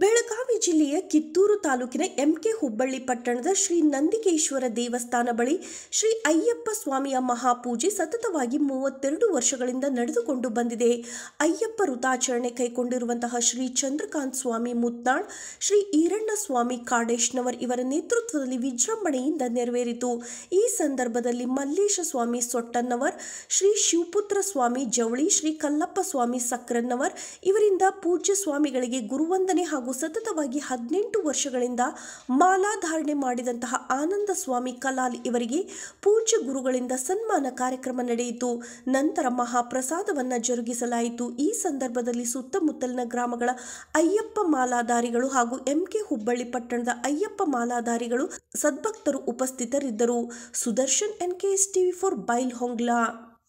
ಬೆಳಗಾವಿ ಜಿಲ್ಲೆಯ ಕಿತ್ತೂರು ತಾಲೂಕಿನ ಎಂಕೆ ಹುಬ್ಬಳ್ಳಿ ಪಟ್ಟಣದ ಶ್ರೀ ನಂದಿಕೇಶ್ವರ ದೇವಸ್ಥಾನ ಬಳಿ ಶ್ರೀ ಅಯ್ಯಪ್ಪ ಸ್ವಾಮಿಯ ಮಹಾಪೂಜೆ ಸತತವಾಗಿ ಮೂವತ್ತೆರಡು ವರ್ಷಗಳಿಂದ ನಡೆದುಕೊಂಡು ಬಂದಿದೆ ಅಯ್ಯಪ್ಪ ವೃತಾಚರಣೆ ಕೈಗೊಂಡಿರುವಂತಹ ಶ್ರೀ ಚಂದ್ರಕಾಂತ್ ಸ್ವಾಮಿ ಮುತ್ನಾಳ್ ಶ್ರೀ ಈರಣ್ಣ ಸ್ವಾಮಿ ಕಾಡೇಶ್ನವರ್ ಇವರ ನೇತೃತ್ವದಲ್ಲಿ ವಿಜೃಂಭಣೆಯಿಂದ ನೆರವೇರಿತು ಈ ಸಂದರ್ಭದಲ್ಲಿ ಮಲ್ಲೇಶ ಸ್ವಾಮಿ ಸೊಟ್ಟನ್ನವರ್ ಶ್ರೀ ಶಿವಪುತ್ರ ಸ್ವಾಮಿ ಜವಳಿ ಶ್ರೀ ಕಲ್ಲಪ್ಪ ಸ್ವಾಮಿ ಸಕ್ರನ್ನವರ್ ಇವರಿಂದ ಪೂಜ್ಯ ಸ್ವಾಮಿಗಳಿಗೆ ಗುರುವಂದನೆ ಹಾಗೂ ಹಾಗೂ ಸತತವಾಗಿ ಹದಿನೆಂಟು ವರ್ಷಗಳಿಂದ ಮಾಲಾಧಾರಣೆ ಮಾಡಿದಂತಹ ಆನಂದ ಸ್ವಾಮಿ ಕಲಾಲ್ ಇವರಿಗೆ ಪೂಜ್ಯ ಗುರುಗಳಿಂದ ಸನ್ಮಾನ ಕಾರ್ಯಕ್ರಮ ನಡೆಯಿತು ನಂತರ ಮಹಾಪ್ರಸಾದವನ್ನು ಜರುಗಿಸಲಾಯಿತು ಈ ಸಂದರ್ಭದಲ್ಲಿ ಸುತ್ತಮುತ್ತಲಿನ ಗ್ರಾಮಗಳ ಅಯ್ಯಪ್ಪ ಮಾಲಾಧಾರಿಗಳು ಹಾಗೂ ಎಂಕೆ ಹುಬ್ಬಳ್ಳಿ ಪಟ್ಟಣದ ಅಯ್ಯಪ್ಪ ಮಾಲಾಧಾರಿಗಳು ಸದ್ಭಕ್ತರು ಉಪಸ್ಥಿತರಿದ್ದರು Sudarshan N TV for Bail ಹೊಂಗ್ಲಾ